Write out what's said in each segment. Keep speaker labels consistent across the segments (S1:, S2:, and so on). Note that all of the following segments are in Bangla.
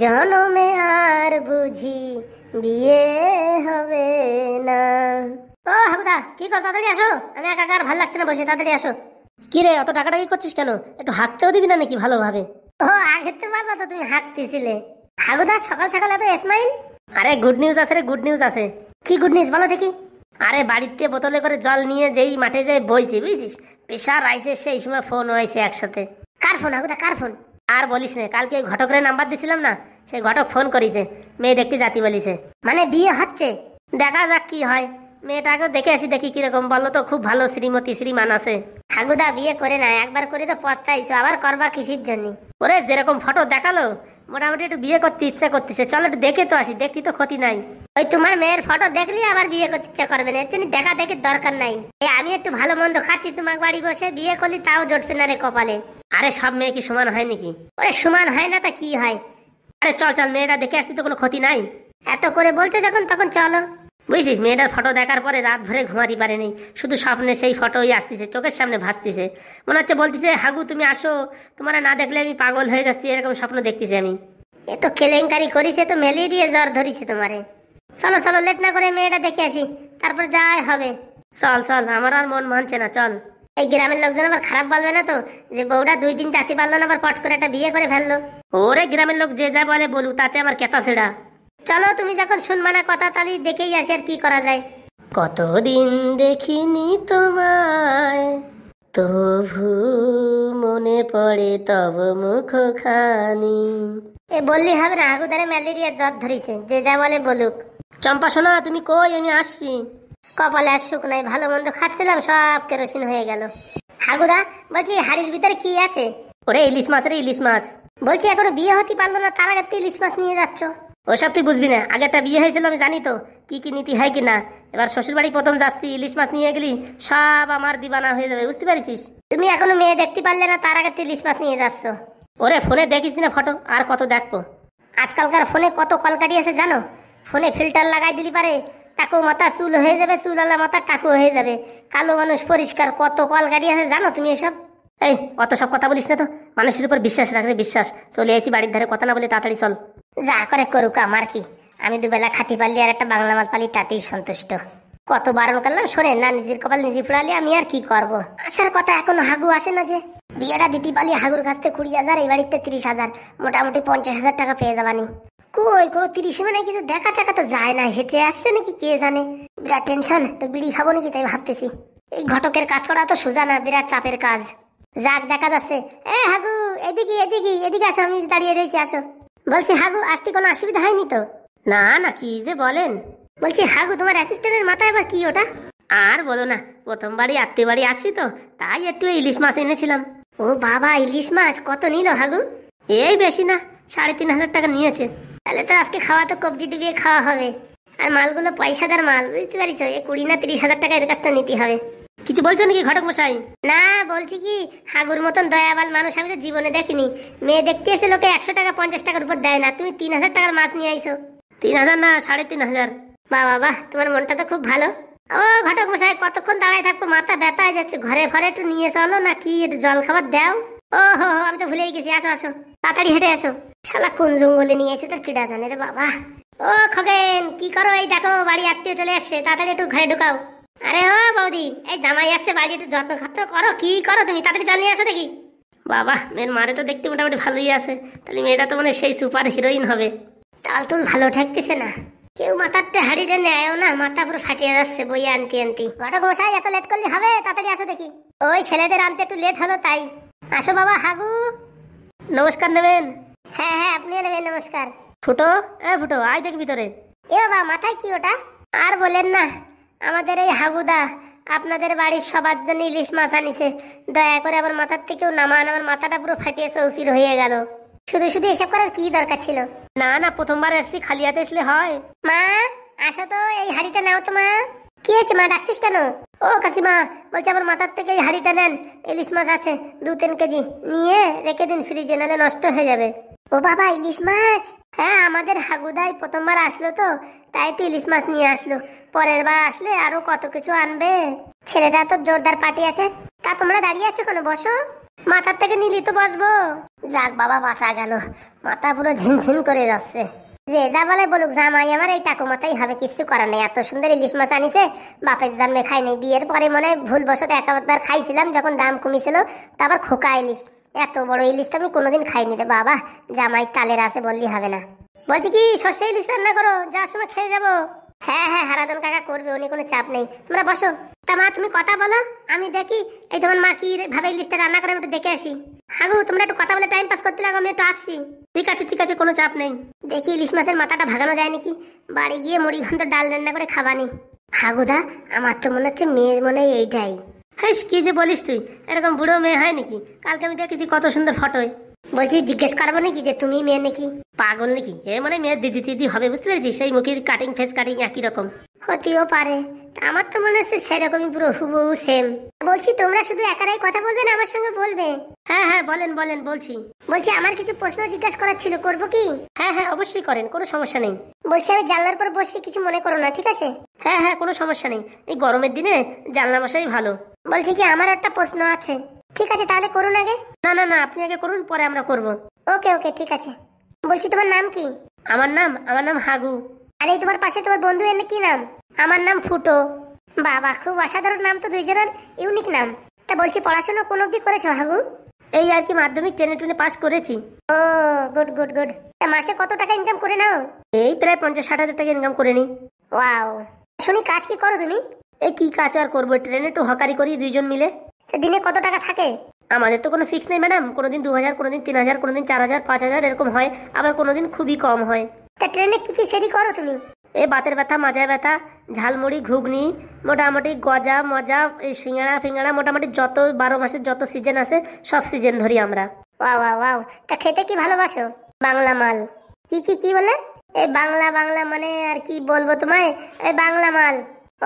S1: জনমে আর বুঝি বিয়ে হবে না ও হাবুদা কি কর তাড়াতাড়ি আসো আমি একা আর ভাল লাগছে না বসে তাড়াতাড়ি আসো কি রে অত টাকাটা কি করছিস কেন একটু হাঁকতেও দিবি না নাকি ভালোভাবে ও আগের তো বাবা তো তুমি হাঁকতেছিলে হাবুদা সকাল সকাল এত স্মাইল আরে গুড নিউজ আছে রে গুড নিউজ আছে কি গুড নিউজ বলো দেখি আরে বাড়িতে বোতলে করে জল নিয়ে যেই মাঠে যাই বইছি বুঝছিস পেশার আইসে সেই সময় ফোন হয়েছে একসাথে কার ফোন হাগুদা কার ফোন আর বলিস না কালকে ঘটকরে নাম্বার দিছিলাম না সে ঘটক ফোন করিছে মেয়ে দেখতে জাতি বলিছে মানে বিয়ে হচ্ছে দেখা যাক কি হয় মেয়েটাকে দেখে আসি দেখি কিরকম বললো তো খুব ভালো শ্রীমতী শ্রীমান আছে হাগুদা বিয়ে করে না একবার করে তো পস্তাইছো আবার করবা কিসির জন্য ওরে যেরকম ফটো দেখালো মোটামুটি একটু বিয়ে করতে ইচ্ছা করতেছে চলো একটু দেখে তো আসি দেখতে তো ক্ষতি নাই ওই তোমার মেয়ের ফটো দেখলে আবার বিয়ে করতে ইচ্ছা করবে না এর দেখা দেখে দরকার নাই এই আমি একটু ভালো মন্দ খাচ্ছি তোমার বাড়ি বসে বিয়ে করলে তাও জোটবে না রে কপালে আরে সব মেয়ে কি সমান হয় নাকি ওরে সমান হয় না তা কি হয় আরে চল চল মেয়েটা দেখে আসতে তো কোনো ক্ষতি নাই এত করে বলছে যখন তখন চলো বুঝছিস মেয়েটার ফটো দেখার পরে রাত ভরে ঘুমাতে পারেনি শুধু স্বপ্নে সেই ফটোই আসতেছে চোখের সামনে ভাসতেছে মনে হচ্ছে বলতেছে হাগু তুমি আসো তোমার না দেখলে আমি পাগল হয়ে যাচ্ছি এরকম স্বপ্ন দেখতেছি আমি এ তো কেলেঙ্কারি করিছে তো ম্যালেরিয়া জ্বর ধরিছে তোমারে চলো চলো লেট না করে মেয়েটা দেখে আসি তারপর যাই হবে চল চল আমার আর মন মানছে না চল এই গ্রামের লোকজন আবার খারাপ বলবে না তো যে বউটা দুই দিন চাতি পারলো না আবার পট করে একটা বিয়ে করে ফেললো ওরে গ্রামের লোক যে যা বলে বলুক তাতে আমার কেতা সেটা চলো তুমি যখন শুনবানা কথা তাহলে দেখেই আসে আর কি করা যায় কতদিন দেখিনি তোমায় তবু মনে পড়ে তব খানি এ বললি হবে না আগুদারে ম্যালেরিয়া জ্বর ধরিছে যে যা বলে বলুক চম্পা শোনা তুমি কই আমি আসছি কপালে আর সুখ নাই ভালো মন্দ খাচ্ছিলাম সব কেরোসিন হয়ে গেল হাগুদা বলছি হাড়ির ভিতরে কি আছে ওরে ইলিশ মাছ রে ইলিশ মাছ বলছি এখনো বিয়ে হতে পারলো না তার আগে ইলিশ মাছ নিয়ে যাচ্ছ ওসব তুই বুঝবি না আগে একটা বিয়ে হয়েছিল আমি জানি তো কি কি নীতি হয় কি না এবার শ্বশুরবাড়ি প্রথম যাচ্ছি ইলিশ মাছ নিয়ে গেলি সব আমার দিবানা হয়ে যাবে বুঝতে পারিস তুমি এখনো মেয়ে দেখতে পারলে না তার আগে তুই ইলিশ মাছ নিয়ে যাচ্ছ ওরে ফোনে দেখিস না ফটো আর কত দেখবো আজকালকার ফোনে কত কল আছে জানো ফোনে ফিল্টার লাগাই দিলি পারে টাকু মাথা চুল হয়ে যাবে চুল আলা মাথা টাকু হয়ে যাবে কালো মানুষ পরিষ্কার কত কল আছে জানো তুমি এসব এই অত সব কথা বলিস না তো মানুষের উপর বিশ্বাস রাখলে বিশ্বাস চলে এসি বাড়ির ধারে কথা না বলে তাড়াতাড়ি চল যা করে করুক আমার কি আমি দুবেলা খাতি পারলি আর একটা বাংলা মাল পালি তাতেই সন্তুষ্ট কত বারণ করলাম শোনেন না নিজের কপাল নিজে ফুড়ালি আমি আর কি করব আসার কথা এখনো হাগু আসে না যে বিয়েটা দিতে পারলি হাগুর কাছ থেকে কুড়ি হাজার এই বাড়িতে তিরিশ হাজার মোটামুটি পঞ্চাশ হাজার টাকা পেয়ে যাবানি কই কোনো তিরিশ মানে কিছু দেখা টাকা তো যায় না হেঁটে আসছে নাকি কে জানে বিরাট টেনশন বিড়ি খাবো নাকি তাই ভাবতেছি এই ঘটকের কাজ করা তো সোজা না বিরাট চাপের কাজ যাক দেখা যাচ্ছে এ হাগু এদিকে এদিকে এদিকে আসো আমি দাঁড়িয়ে রয়েছি আসো বলছি হাগু আসতে কোনো অসুবিধা হয়নি তো না না কি যে বলেন বলছি হাগু তোমার অ্যাসিস্ট্যান্টের মাথায় এবার কি ওটা আর বলো না প্রথমবারই আত্মীয় বাড়ি আসছি তো তাই একটু ইলিশ মাছ এনেছিলাম ও বাবা ইলিশ মাছ কত নিল হাগু এই বেশি না সাড়ে তিন হাজার টাকা নিয়েছে তাহলে তো আজকে খাওয়া তো কবজি ডুবিয়ে খাওয়া হবে আর মালগুলো পয়সাদার মাল বুঝতে পারিস এ কুড়ি না তিরিশ হাজার টাকা এর কাছ থেকে নিতে হবে কিছু বলছো নাকি ঘটক মশাই না বলছি কি হাগুর মতন দয়াবাল মানুষ আমি তো জীবনে দেখিনি মেয়ে দেখতে এসে লোকে একশো টাকা পঞ্চাশ টাকার উপর দেয় না তুমি তিন হাজার টাকার মাছ নিয়ে আইসো তিন হাজার না সাড়ে তিন হাজার বা বাবা তোমার মনটা তো খুব ভালো ও ঘটক মশাই কতক্ষণ দাঁড়ায় থাকবো মাথা ব্যথা হয়ে যাচ্ছে ঘরে ঘরে একটু নিয়ে চলো না কি একটু জল খাবার দাও ও হো হো আমি তো ভুলেই গেছি আসো আসো তাড়াতাড়ি হেঁটে আসো শালা কোন জঙ্গলে নিয়ে এসে তোর কিডা জানে রে বাবা ও খগেন কি করো এই দেখো বাড়ি আত্মীয় চলে আসছে তাড়াতাড়ি একটু ঘরে ঢুকাও আরে ও বৌদি এই জামাই আসছে বাড়ি একটু যত্ন খত্ন করো কি করো তুমি তাড়াতাড়ি জল নিয়ে আসো দেখি বাবা মেয়ের মারে তো দেখতে মোটামুটি ভালোই আছে তাহলে মেয়েটা তো মানে সেই সুপার হিরোইন হবে চাল তুল ভালো ঠেকতেছে না কেউ মাথারটা হাড়িটা নেয় না মাথা পুরো ফাটিয়ে যাচ্ছে বই আনতে আনতে ঘটো গোসাই এত লেট করলে হবে তাড়াতাড়ি আসো দেখি ওই ছেলেদের আনতে একটু লেট হলো তাই আসো বাবা হাগু নমস্কার নেবেন হ্যাঁ হ্যাঁ আপনিও নেবেন নমস্কার ফুটো এ ফুটো আয় দেখ ভিতরে এ বাবা মাথায় কি ওটা আর বলেন না আমাদের এই হাগুদা আপনাদের বাড়ির সবার জন্য ইলিশ মাছ আনিছে দয়া করে আমার মাথার থেকেও নামান আমার মাথাটা পুরো ফাটিয়ে চৌচির হয়ে গেল শুধু শুধু এসব করার কি দরকার ছিল না না প্রথমবার আসছি খালি হাতে আসলে হয় মা আসো তো এই হাড়িটা নাও তো মা কি হয়েছে মা ডাকছিস কেন ও কাকিমা বলছে আমার মাথার থেকে এই হাড়িটা নেন ইলিশ মাছ আছে দু তিন কেজি নিয়ে রেখে দিন ফ্রিজে নালে নষ্ট হয়ে যাবে ও বাবা ইলিশ মাছ হ্যাঁ আমাদের হাগুদাই প্রথমবার আসলো তো তাই তো ইলিশ মাছ নিয়ে আসলো পরের বার আসলে আরো কত কিছু আনবে ছেলেরা তো জোরদার পার্টি আছে তা তোমরা দাঁড়িয়ে আছো কেন বসো মাথার থেকে নিলি তো বসবো যাক বাবা বাসা গেল মাথা পুরো ঝিনঝিন করে যাচ্ছে যে যা বলে বলুক জামাই আমার এই টাকু মতাই হবে কিছু করার নেই এত সুন্দর ইলিশ মাছ আনিছে বাপের জন্মে খাই নাই বিয়ের পরে মনে হয় ভুলবশত একবার খাইছিলাম যখন দাম কমিছিল তারপর খোকা ইলিশ এত বড় ইলিশটা আমি কোনোদিন খাইনি রে বাবা জামাই তালের আছে বললি হবে না বলছি কি সর্ষে ইলিশ রান্না করো যার সময় খেয়ে যাবো হ্যাঁ হ্যাঁ হারাদন কাকা করবে উনি কোনো চাপ নেই তোমরা বসো তা মা তুমি কথা বলো আমি দেখি এই তোমার মা কি ভাবে লিস্টে রান্না করে একটু দেখে আসি হাগু তোমরা একটু কথা বলে টাইম পাস করতে লাগো আমি একটু আসছি ঠিক আছে ঠিক আছে কোনো চাপ নেই দেখি ইলিশ মাছের মাথাটা ভাগানো যায় নাকি বাড়ি গিয়ে মুড়ি ঘন্ত ডাল রান্না করে খাবানি হাগুদা আমার তো মনে হচ্ছে মেয়ের মনে হয় এইটাই হ্যাঁ কি যে বলিস তুই এরকম বুড়ো মেয়ে হয় নাকি কালকে আমি দেখেছি কত সুন্দর ফটোয় বলছি জিজ্ঞেস করবো নাকি যে তুমি মেয়ে নাকি পাগল নাকি এ মানে মেয়ের দিদি দিদি হবে বুঝতে পেরেছি সেই মুখের কাটিং ফেস কাটিং একই রকম হতেও পারে আমার তো মনে হচ্ছে সেরকমই পুরো হুবহু সেম বলছি তোমরা শুধু একারাই কথা বলবে না আমার সঙ্গে বলবে হ্যাঁ হ্যাঁ বলেন বলেন বলছি বলছি আমার কিছু প্রশ্ন জিজ্ঞাসা করার ছিল করবো কি হ্যাঁ হ্যাঁ অবশ্যই করেন কোনো সমস্যা নেই বলছি আমি জানলার পর বসছি কিছু মনে করো না ঠিক আছে হ্যাঁ হ্যাঁ কোনো সমস্যা নেই এই গরমের দিনে জানলা বসাই ভালো বলছি কি আমার একটা প্রশ্ন আছে ঠিক আছে তাহলে করুন আগে না না না আপনি আগে করুন পরে আমরা করব ওকে ওকে ঠিক আছে বলছি তোমার নাম কি আমার নাম আমার নাম হাগু আর এই তোমার পাশে তোমার বন্ধু এনে কি নাম আমার নাম ফুটো বাবা খুব অসাধারণ নাম তো দুইজনের ইউনিক নাম তা বলছি পড়াশোনা কোন অবধি করেছো হাগু এই আর কি মাধ্যমিক টেনে টুনে পাশ করেছি ও গুড গুড গুড তা মাসে কত টাকা ইনকাম করে নাও এই প্রায় পঞ্চাশ ষাট হাজার টাকা ইনকাম করে নি ওয়াও শুনি কাজ কি করো তুমি এই কি কাজ আর করবো ট্রেনে একটু হকারি করি দুইজন মিলে দিনে কত টাকা থাকে আমাদের তো কোনো ফিক্স নেই ম্যাডাম কোনোদিন দু হাজার কোনোদিন তিন হাজার কোনোদিন চার হাজার পাঁচ হাজার এরকম হয় আবার কোনোদিন খুবই কম হয় তা ট্রেনে কি কি ফেরি করো তুমি এ বাতের ব্যথা মাজায় ব্যথা ঝালমুড়ি ঘুগনি মোটামুটি গজা মজা এই সিঙ্গাড়া ফিঙ্গাড়া মোটামুটি যত বারো মাসের যত সিজন আসে সব সিজন ধরি আমরা ওয়া ওয়া ওয়াও তা খেতে কি ভালোবাসো বাংলা মাল কি কি কি বলে এই বাংলা বাংলা মানে আর কি বলবো তোমায় এই বাংলা মাল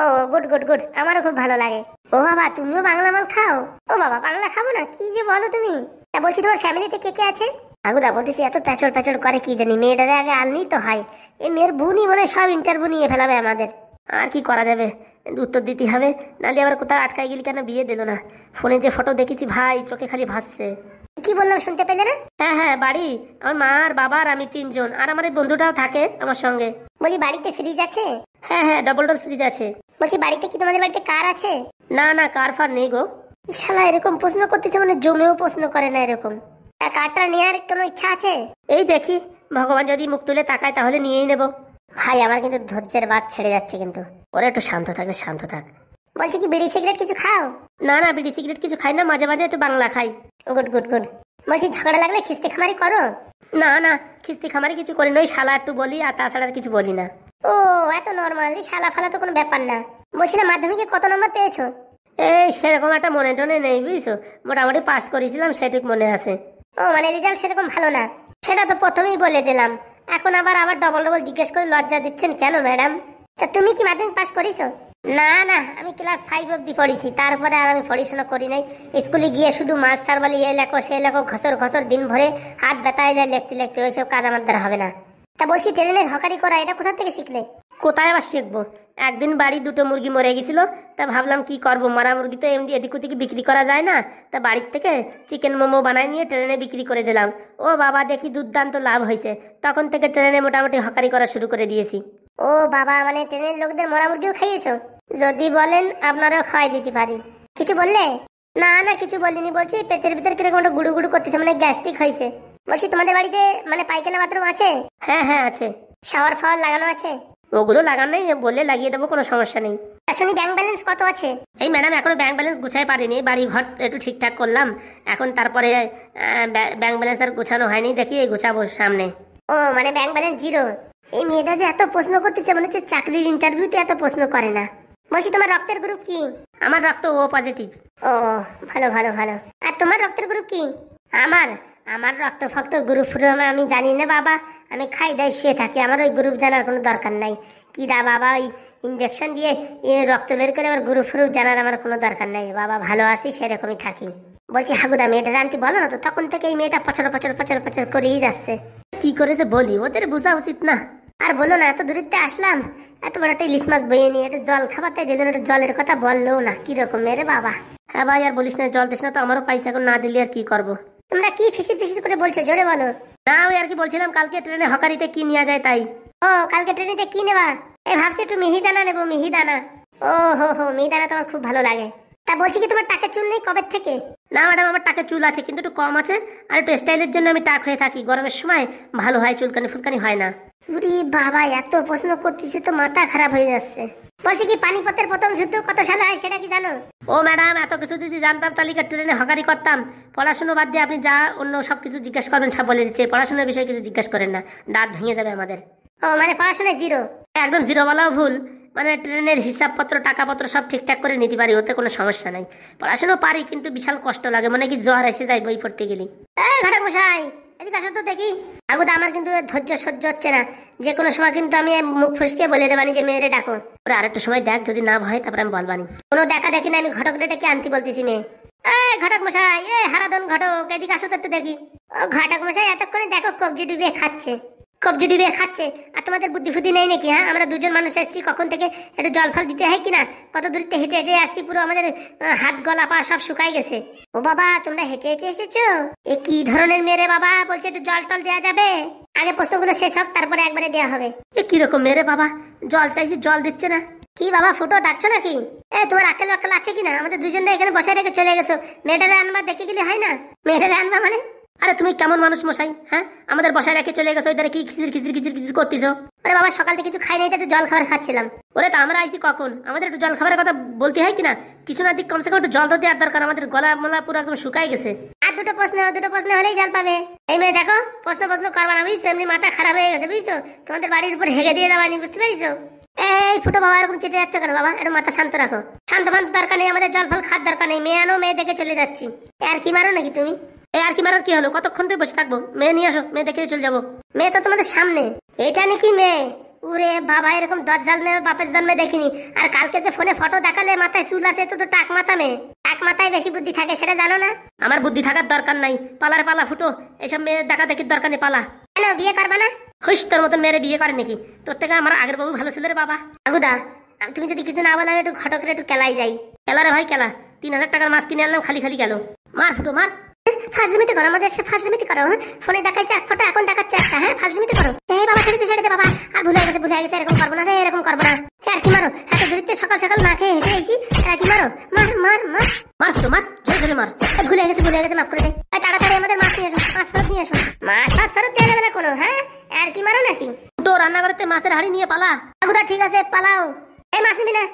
S1: ও গুড গুড গুড আমারও খুব ভালো লাগে ও বাবা তুমিও বাংলা মাল খাও ও বাবা বাংলা খাবো না কি যে বলো তুমি তা বলছি তোমার ফ্যামিলিতে কে কে আছে আগুদা বলতেছি এত প্যাচড় প্যাচড় করে কি জানি মেয়েটারে আগে আনলি তো হয় এই মেয়ের বোনই মানে সব ইন্টারভিউ নিয়ে ফেলাবে আমাদের আর কি করা যাবে উত্তর দিতে হবে নাহলে আবার কোথাও আটকাই গেলি কেন বিয়ে দিল না ফোনে যে ফটো দেখেছি ভাই চোখে খালি ভাসছে কি বললাম শুনতে পেলে না হ্যাঁ হ্যাঁ বাড়ি আমার মা আর বাবা আর আমি তিনজন আর আমার বন্ধুটাও থাকে আমার সঙ্গে বলি বাড়িতে ফ্রিজ আছে হ্যাঁ হ্যাঁ ডবল ডোর ফ্রিজ আছে বলছি বাড়িতে কি তোমাদের বাড়িতে কার আছে না না কার ফার নেই গো শালা এরকম প্রশ্ন করতেছে মানে জমেও প্রশ্ন করে না এরকম তা কারটা নেওয়ার কোনো ইচ্ছা আছে এই দেখি ভগবান যদি মুখ তুলে তাকায় তাহলে নিয়েই নেব ভাই আমার কিন্তু ধৈর্যের বাদ ছেড়ে যাচ্ছে কিন্তু ওরা একটু শান্ত থাকে শান্ত থাক বলছি কি বিড়ি সিগারেট কিছু খাও না না বিড়ি সিগারেট কিছু খাই না মাঝে মাঝে একটু বাংলা খাই গুড গুড গুড বলছি ঝগড়া লাগলে খিস্তি খামারি করো না না খিস্তি খামারি কিছু করি নই শালা একটু বলি আর তাছাড়া কিছু বলি না ও এত নর্মাল শালা ফালা তো কোনো ব্যাপার না বলছিলাম মাধ্যমিকে কত নম্বর পেয়েছো এই সেরকম একটা মনে টনে নেই বুঝছো মোটামুটি পাস করেছিলাম সেটুক মনে আছে ও মানে রেজাল্ট সেরকম ভালো না সেটা তো প্রথমেই বলে দিলাম এখন আবার আবার ডবল ডবল জিজ্ঞেস করে লজ্জা দিচ্ছেন কেন ম্যাডাম তা তুমি কি মাধ্যমিক পাস করেছো না না আমি ক্লাস ফাইভ অব্দি পড়েছি তারপরে আর আমি পড়াশোনা করি নাই স্কুলে গিয়ে শুধু মাস্টার বলে এ লেখো সে লেখো ঘসর ঘসর দিন ভরে হাত ব্যথায় যায় লিখতে লিখতে ওইসব কাজ আমার দ্বারা হবে না তা বলছি ট্রেনের হকারি করা এটা কোথা থেকে শিখলে কোথায় আবার শিখবো একদিন বাড়ি দুটো মুরগি মরে গেছিলো তা ভাবলাম কি করব মারা মুরগি তো এমনি এদিক ওদিকে বিক্রি করা যায় না তা বাড়ির থেকে চিকেন মোমো বানায় নিয়ে ট্রেনে বিক্রি করে দিলাম ও বাবা দেখি দুর্দান্ত লাভ হয়েছে তখন থেকে ট্রেনে মোটামুটি হকারি করা শুরু করে দিয়েছি ও বাবা মানে ট্রেনের লোকদের মরা মুরগিও খাইয়েছো যদি বলেন আপনারাও খাওয়াই দিতে পারি কিছু বললে না না কিছু বলিনি বলছি পেটের ভিতরে কিরকম একটা গুড়ু গুড়ু করতেছে মানে গ্যাস্ট্রিক হয়েছে বলছি তোমাদের বাড়িতে মানে পায়খানা বাথরুম আছে হ্যাঁ হ্যাঁ আছে শাওয়ার ফাওয়ার লাগানো আছে ওগুলো লাগানোই বললে লাগিয়ে দেবো কোনো সমস্যা নেই শুনি ব্যাংক ব্যালেন্স কত আছে এই ম্যাডাম এখনো ব্যাংক ব্যালেন্স গুছাই পারিনি বাড়ি ঘর একটু ঠিকঠাক করলাম এখন তারপরে ব্যাংক ব্যালেন্স আর গুছানো হয়নি দেখি এই গুছাবো সামনে ও মানে ব্যাংক ব্যালেন্স জিরো এই মেয়েটা যে এত প্রশ্ন করতেছে মনে হচ্ছে চাকরির ইন্টারভিউতে এত প্রশ্ন করে না বলছি তোমার রক্তের গ্রুপ কি আমার রক্ত ও পজিটিভ ও ভালো ভালো ভালো আর তোমার রক্তের গ্রুপ কি আমার আমার রক্ত ফক্ত গ্রুপ আমি জানি না বাবা আমি খাই দাই শুয়ে থাকি আমার ওই গ্রুপ জানার কোনো দরকার নাই কিরা বাবা ওই ইঞ্জেকশন দিয়ে রক্ত বের করে আমার গ্রুপ ফ্রুপ জানার আমার কোনো দরকার নাই বাবা ভালো আছি সেরকমই থাকি বলছি হাগুদা মেয়েটা আনতে বলো না তো তখন থেকে এই মেয়েটা পছর পছর পছর পচর করেই যাচ্ছে কি করেছে বলি ওদের বোঝা উচিত না আর বলো না এত দূরিতে আসলাম এত বড় একটা ইলিশ মাছ বইয়ে নিয়ে একটু জল খাবার তাই দিলেন একটু জলের কথা বললেও না কিরকম মেরে বাবা হ্যাঁ ভাই আর বলিস না জল দিস না তো আমারও পাইসা এখন না দিলে আর কি করবো তোমরা কি ফিসির ফিসির করে বলছো জোরে বলো না ওই আর কি বলছিলাম কালকে ট্রেনে হকারিতে কি নেওয়া যায় তাই ও কালকে ট্রেনেতে কি নেবা এই ভাবছি একটু মিহিদানা নেবো মিহিদানা ও হো হো মিহিদানা তোমার খুব ভালো লাগে তা বলছি কি তোমার টাকের চুল নেই কবে থেকে না ম্যাডাম আমার টাকের চুল আছে কিন্তু একটু কম আছে আর একটু স্টাইলের জন্য আমি টাক হয়ে থাকি গরমের সময় ভালো হয় চুলকানি ফুলকানি হয় না উরি বাবা এত প্রশ্ন করতেছে তো মাথা খারাপ হয়ে যাচ্ছে বলছি কি পানিপথের প্রথম যুদ্ধ কত সালে হয় সেটা কি জানো ও ম্যাডাম এত কিছু যদি জানতাম তালিকা ট্রেনে হকারি করতাম পড়াশুনো বাদ দিয়ে আপনি যা অন্য সব কিছু জিজ্ঞাসা করবেন সব বলে দিচ্ছে পড়াশোনার বিষয়ে কিছু জিজ্ঞাসা করেন না দাঁত ভেঙে যাবে আমাদের ও মানে পড়াশোনায় জিরো একদম জিরো বলাও ভুল মানে ট্রেনের হিসাবপত্র টাকাপত্র সব ঠিকঠাক করে নিতে পারি ওতে কোনো সমস্যা নাই পড়াশুনো পারি কিন্তু বিশাল কষ্ট লাগে মানে কি জ্বর এসে যায় বই পড়তে গেলে ঘটক মশাই এদিকে আসো তো দেখি তো আমার কিন্তু ধৈর্য সহ্য হচ্ছে না যে কোনো সময় কিন্তু আমি মুখ ফসকে বলে দেবানি যে মেয়েরে ডাকো ওরা আরেকটা সময় দেখ যদি না ভয় তারপর আমি বলবানি কোনো দেখা দেখি না আমি ঘটক ডেটাকে আনতে বলতেছি মেয়ে এ ঘটক মশাই এ হারাধন ঘটক এদিকে আসো তো একটু দেখি ও ঘটক মশাই এতক্ষণে দেখো কবজি ডুবিয়ে খাচ্ছে কবজুড়ি বেয়ে খাচ্ছে আর তোমাদের বুদ্ধি ফুদ্ধি নেই নাকি হ্যাঁ আমরা দুজন মানুষ এসেছি কখন থেকে একটু জল ফল দিতে হয় কিনা কত দূরতে হেঁটে হেঁটে আসছি পুরো আমাদের হাত গলা পা সব শুকাই গেছে ও বাবা তোমরা হেঁটে হেঁটে এসেছো এ কি ধরনের মেরে বাবা বলছে একটু জল টল দেওয়া যাবে আগে প্রশ্নগুলো শেষ হোক তারপরে একবারে দেওয়া হবে এ কিরকম মেরে বাবা জল চাইছি জল দিচ্ছে না কি বাবা ফুটো ডাকছো নাকি এ তোমার আকেল আকেল আছে কিনা আমাদের দুজনটা এখানে বসে রেখে চলে গেছো মেয়েটারে আনবা দেখে গেলে হয় না মেয়েটারে আনবা মানে আরে তুমি কেমন মানুষ মশাই হ্যাঁ আমাদের বসায় রেখে চলে গেছো ওইটারে কি খিচির খিচির খিচির খিচির করতেছো আরে বাবা সকাল থেকে কিছু খাই নাই একটু জল খাবার খাচ্ছিলাম ওরে তো আমরা আইছি কখন আমাদের একটু জল খাবারের কথা বলতে হয় কিনা কিছু না দিক কমসে কম একটু জল তো দেওয়ার দরকার আমাদের গলা মলা পুরো একদম শুকাই গেছে আর দুটো প্রশ্ন দুটো প্রশ্ন হলেই জল পাবে এই মেয়ে দেখো প্রশ্ন প্রশ্ন করবা না বুঝছো এমনি মাথা খারাপ হয়ে গেছে বুঝছো তোমাদের বাড়ির উপর হেগে দিয়ে দেওয়া নি বুঝতে পারিছো এই ফুটো বাবা এরকম চেটে যাচ্ছে কেন বাবা একটু মাথা শান্ত রাখো শান্ত ফান্ত মানে দরকার নেই আমাদের জল ফল খাওয়ার দরকার নেই মেয়ে আনো মেয়ে দেখে চলে যাচ্ছি আর কি মারো নাকি তুমি এই আর কি মারার কি হলো কতক্ষণ তুই বসে থাকবো মেয়ে নিয়ে আসো মেয়ে দেখে চলে যাবো মেয়ে তো তোমাদের সামনে এটা নাকি মেয়ে উরে বাবা এরকম দশ জাল মেয়ে বাপের জন্মে দেখিনি আর কালকে যে ফোনে ফটো দেখালে মাথায় চুল আছে তো টাক মাথা মেয়ে এক মাথায় বেশি বুদ্ধি থাকে সেটা জানো না আমার বুদ্ধি থাকার দরকার নাই পালার পালা ফুটো এসব মেয়ে দেখা দেখির দরকার নেই পালা কেন বিয়ে করবে না হুস তোর মতন মেয়ের বিয়ে করে নাকি তোর থেকে আমার আগের বাবু ভালো ছিল রে বাবা আগুদা তুমি যদি কিছু না বলে আমি একটু ঘটকের একটু কেলাই যাই কেলা রে ভাই কেলা তিন হাজার টাকার মাছ কিনে আনলাম খালি খালি গেল মার ফুটো মার ফাজলিমিতে করো আমাদের সাথে ফাজলিমিতে করো হ্যাঁ? ফোনে দেখাইছে এক ফটো এখন দেখাচ্ছে একটা হ্যাঁ ফাজলিমিতে করো এই বাবা ছেড়ে দে ছেড়ে বাবা আর ভুলে গেছে ভুলে গেছে এরকম করবো না রে এরকম করবো না আর কি মারো এত দূরিতে সকাল সকাল না খেয়ে হেঁটে আইছি আর কি মারো মার মার মার মার ফটো মার জোরে জোরে মার ভুলে গেছে ভুলে গেছে মাফ করে দে তাড়াতাড়ি আমাদের মাছ নিয়ে এসো মাছ ফেরত নিয়ে এসো মাছ মাছ ফেরত দেওয়া যাবে না কোনো হ্যাঁ আর কি মারো নাকি তো রান্নাঘরেতে মাছের হাড়ি নিয়ে পালা আগুদা ঠিক আছে পালাও এই মাছ নিবি না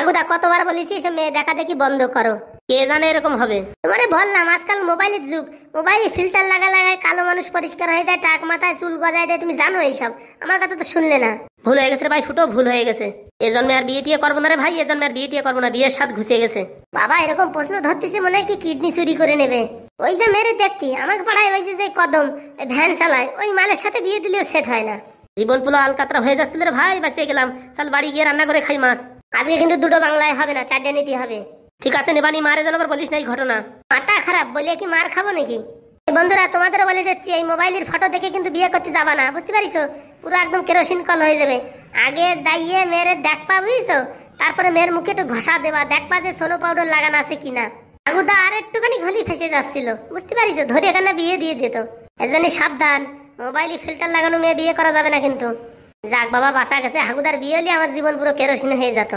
S1: আগুদা কতবার বলেছি এসব মেয়ে দেখা দেখি বন্ধ করো কে জানে এরকম হবে তোমারে বললাম আজকাল মোবাইলের যুগ মোবাইলে ফিল্টার লাগা লাগায় কালো মানুষ পরিষ্কার হয়ে যায় টাক মাথায় চুল গজায় দেয় তুমি জানো এইসব আমার কথা তো শুনলে না ভুল হয়ে গেছে ভাই ফুটো ভুল হয়ে গেছে এ আর বিয়ে টিয়ে করবো না রে ভাই এ আর বিয়ে টিয়ে করবো না বিয়ের স্বাদ ঘুষে গেছে বাবা এরকম প্রশ্ন ধরতেছে মনে হয় কি কিডনি চুরি করে নেবে ওই যে মেরে দেখতি আমাকে পাড়ায় ওই যে কদম ভ্যান চালায় ওই মালের সাথে বিয়ে দিলেও সেট হয় না জীবন পুলো আলকাতরা হয়ে যাচ্ছিল রে ভাই বাঁচিয়ে গেলাম চল বাড়ি গিয়ে রান্না করে খাই মাছ আজকে কিন্তু দুটো বাংলায় হবে না চারটে নিতে হবে ঠিক আছে নেবানি মারে যেন বলিস না এই ঘটনা মাথা খারাপ বলে কি মার খাবো নাকি বন্ধুরা তোমাদেরও বলে দিচ্ছি এই মোবাইলের ফটো দেখে কিন্তু বিয়ে করতে যাবা না বুঝতে পারিছো পুরো একদম কেরোসিন কল হয়ে যাবে আগে যাইয়ে মেয়ের দেখবা বুঝিছো তারপরে মেয়ের মুখে একটু ঘষা দেবা দেখবা যে সোনো পাউডার লাগানো আছে কিনা আগুদা আর একটুখানি ঘলি ফেসে যাচ্ছিল বুঝতে পারিছো ধরে এখানে বিয়ে দিয়ে দিত এজন্য সাবধান মোবাইলে ফিল্টার লাগানো মেয়ে বিয়ে করা যাবে না কিন্তু যাক বাবা বাসা গেছে হাগুদার বিয়ে হলে আমার জীবন পুরো কেরোসিন হয়ে যেত